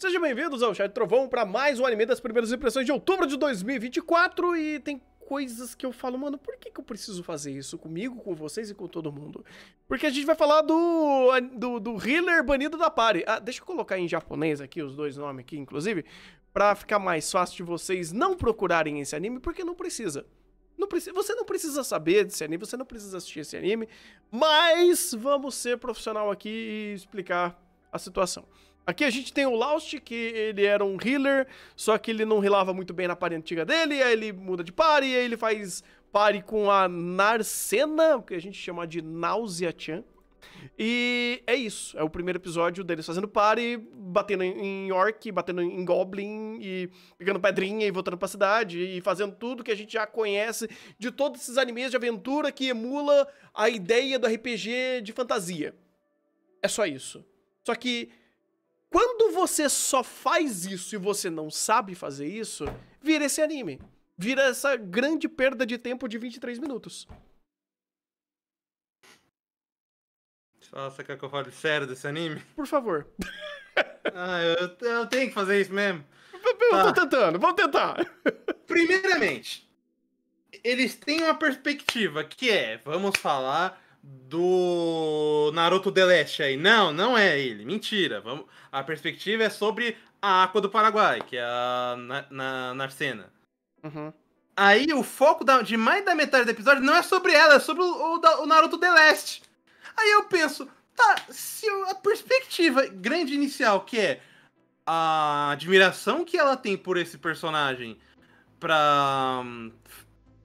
Sejam bem-vindos ao Chat Trovão para mais um anime das primeiras impressões de outubro de 2024 e tem coisas que eu falo, mano, por que, que eu preciso fazer isso comigo, com vocês e com todo mundo? Porque a gente vai falar do do, do healer banido da party. Ah, deixa eu colocar em japonês aqui os dois nomes aqui, inclusive, para ficar mais fácil de vocês não procurarem esse anime, porque não precisa. Não precisa, você não precisa saber desse anime, você não precisa assistir esse anime, mas vamos ser profissional aqui e explicar a situação. Aqui a gente tem o Laust, que ele era um healer, só que ele não healava muito bem na party antiga dele, aí ele muda de party, aí ele faz party com a Narcena, o que a gente chama de nausea chan E é isso, é o primeiro episódio deles fazendo party, batendo em orc, batendo em goblin e pegando pedrinha e voltando pra cidade e fazendo tudo que a gente já conhece de todos esses animes de aventura que emula a ideia do RPG de fantasia. É só isso. Só que quando você só faz isso e você não sabe fazer isso, vira esse anime. Vira essa grande perda de tempo de 23 minutos. Nossa, quer que eu fale sério desse anime? Por favor. ah, eu, eu, tenho que fazer isso mesmo. Eu tá. tô tentando, vamos tentar. Primeiramente, eles têm uma perspectiva que é, vamos falar do Naruto The Leste aí. Não, não é ele. Mentira. Vamos... A perspectiva é sobre a Aqua do Paraguai, que é a na, na, cena. Uhum. Aí o foco da, de mais da metade do episódio não é sobre ela, é sobre o, o, o Naruto The Last. Aí eu penso, tá, se eu, a perspectiva grande inicial, que é a admiração que ela tem por esse personagem pra.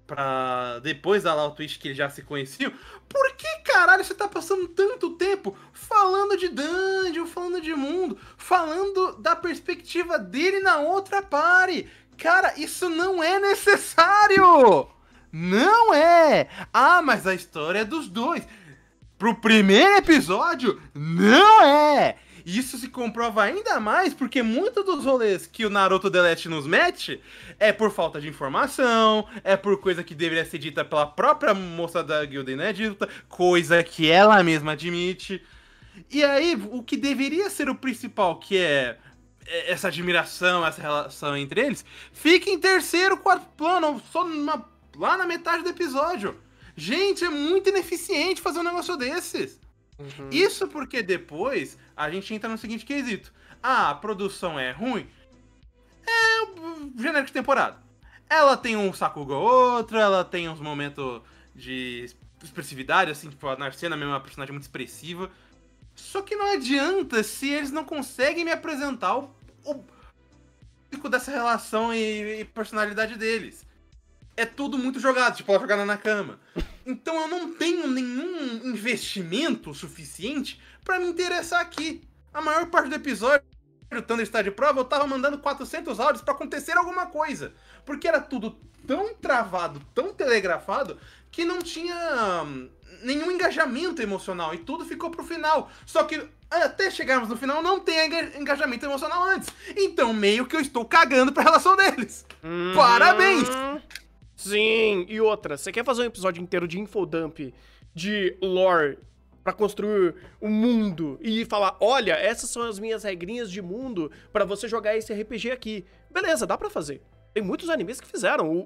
pra depois da Law Twist que eles já se conheciam, por caralho você tá passando tanto tempo falando de dungeon, falando de mundo, falando da perspectiva dele na outra pare? Cara, isso não é necessário! Não é! Ah, mas a história é dos dois. Pro primeiro episódio, não é! E isso se comprova ainda mais porque muitos dos rolês que o Naruto Delete nos mete é por falta de informação, é por coisa que deveria ser dita pela própria moça da guilda inédita, coisa que ela mesma admite. E aí, o que deveria ser o principal, que é, é essa admiração, essa relação entre eles, fica em terceiro, quarto plano, só numa, lá na metade do episódio. Gente, é muito ineficiente fazer um negócio desses. Uhum. Isso porque depois a gente entra no seguinte quesito. Ah, a produção é ruim? É genérico de temporada. Ela tem um saco ou outro, ela tem uns momentos de expressividade, assim, tipo, a Narcena mesmo é uma personagem muito expressiva. Só que não adianta se eles não conseguem me apresentar o, pico dessa relação e, e, personalidade deles. É tudo muito jogado, tipo, ela jogada na cama. Então eu não tenho nenhum investimento suficiente para me interessar aqui. A maior parte do episódio o Thunder está de prova, eu tava mandando 400 áudios para acontecer alguma coisa. Porque era tudo tão travado, tão telegrafado, que não tinha hum, nenhum engajamento emocional. E tudo ficou pro final. Só que até chegarmos no final, não tem engajamento emocional antes. Então, meio que eu estou cagando pra relação deles. Uhum. Parabéns! Sim, e outra, você quer fazer um episódio inteiro de infodump, de lore, para construir o um mundo e falar, olha, essas são as minhas regrinhas de mundo para você jogar esse RPG aqui. Beleza, dá para fazer. Tem muitos animes que fizeram. O,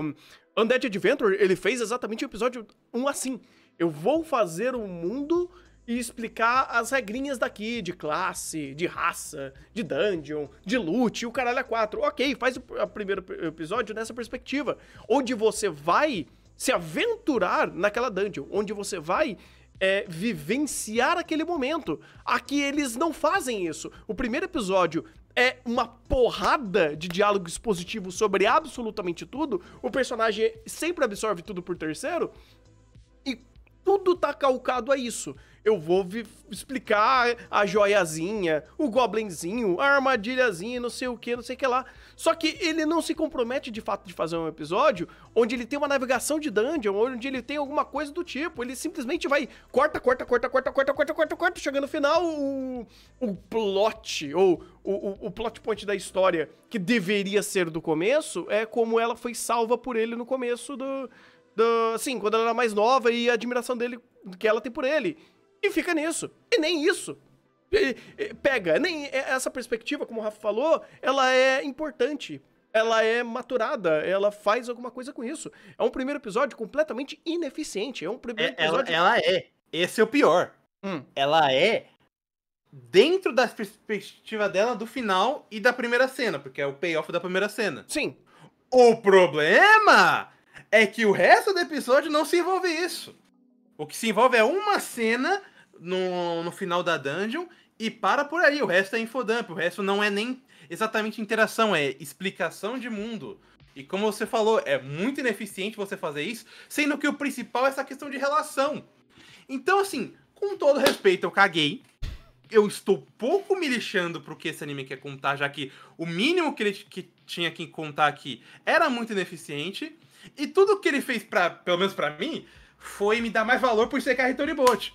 o Undead Adventure, ele fez exatamente o episódio 1 assim. Eu vou fazer um mundo e explicar as regrinhas daqui, de classe, de raça, de dungeon, de loot, o caralho a é quatro. Ok, faz o, primeiro episódio nessa perspectiva, onde você vai se aventurar naquela dungeon, onde você vai é, vivenciar aquele momento. Aqui eles não fazem isso. O primeiro episódio é uma porrada de diálogo expositivo sobre absolutamente tudo. O personagem sempre absorve tudo por terceiro tudo tá calcado a isso. Eu vou explicar a joiazinha, o goblinzinho, a armadilhazinha, não sei o que, não sei o que lá. Só que ele não se compromete de fato de fazer um episódio onde ele tem uma navegação de dungeon, onde ele tem alguma coisa do tipo. Ele simplesmente vai corta, corta, corta, corta, corta, corta, corta, corta, chegando no final o, o plot ou o, o plot point da história que deveria ser do começo é como ela foi salva por ele no começo do do, assim, quando ela era mais nova e a admiração dele que ela tem por ele. E fica nisso. E nem isso. E, e, pega, nem é, essa perspectiva, como o Rafa falou, ela é importante. Ela é maturada, ela faz alguma coisa com isso. É um primeiro episódio completamente ineficiente. É um primeiro é, episódio. Ela, ela, é. Esse é o pior. Hum. Ela é dentro da perspectiva dela do final e da primeira cena, porque é o payoff da primeira cena. Sim. O problema é que o resto do episódio não se envolve isso. O que se envolve é uma cena no, no final da dungeon e para por aí. O resto é infodump, o resto não é nem exatamente interação, é explicação de mundo. E como você falou, é muito ineficiente você fazer isso, sendo que o principal é essa questão de relação. Então, assim, com todo respeito, eu caguei. Eu estou pouco me lixando pro que esse anime quer contar, já que o mínimo que ele que tinha que contar aqui era muito ineficiente. E tudo que ele fez, pra, pelo menos para mim, foi me dar mais valor por ser Carretor Bolt.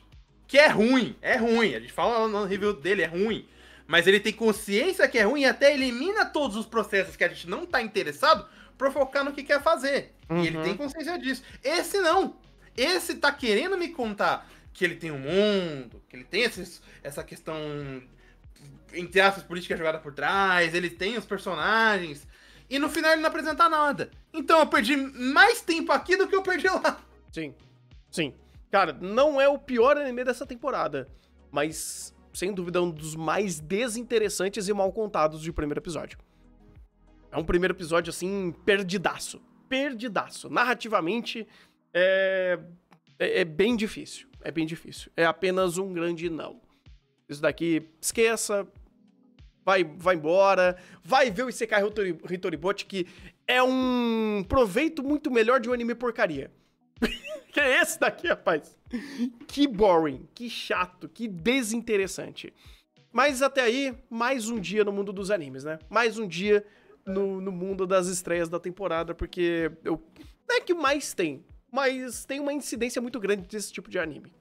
Que é ruim, é ruim. A gente fala no review dele, é ruim. Mas ele tem consciência que é ruim e até elimina todos os processos que a gente não tá interessado pra focar no que quer fazer. Uhum. E ele uhum. tem consciência disso. Esse não. Esse tá querendo me contar que ele tem um mundo, que ele tem esses, essa questão, entre aspas, política jogada por trás, ele tem os personagens. E no final ele não apresenta nada. Então eu perdi mais tempo aqui do que eu perdi lá. Sim. Sim. Cara, não é o pior anime dessa temporada, mas sem dúvida é um dos mais desinteressantes e mal contados de primeiro episódio. É um primeiro episódio assim perdidaço, perdidaço. Narrativamente é é, é bem difícil, é bem difícil. É apenas um grande não. Isso daqui esqueça, vai, vai embora. Vai ver o Isekai Hitoribot, que é um proveito muito melhor de um anime porcaria. que é esse daqui, rapaz. Que boring, que chato, que desinteressante. Mas até aí, mais um dia no mundo dos animes, né? Mais um dia no, no mundo das estreias da temporada, porque eu, não é que mais tem, mas tem uma incidência muito grande desse tipo de anime.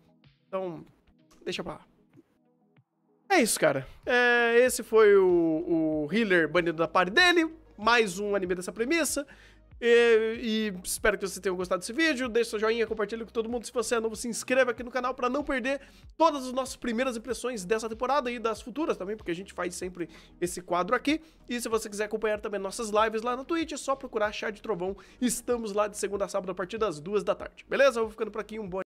Então, deixa pra lá. É isso, cara. É, esse foi o, o Healer banido da party dele. Mais um anime dessa premissa. E, e, espero que vocês tenham gostado desse vídeo. Deixe seu joinha, compartilhe com todo mundo. Se você é novo, se inscreva aqui no canal para não perder todas as nossas primeiras impressões dessa temporada e das futuras também, porque a gente faz sempre esse quadro aqui. E se você quiser acompanhar também nossas lives lá no Twitch, é só procurar Chá de Trovão. Estamos lá de segunda a sábado a partir das duas da tarde. Beleza? Eu vou ficando por aqui. Um bom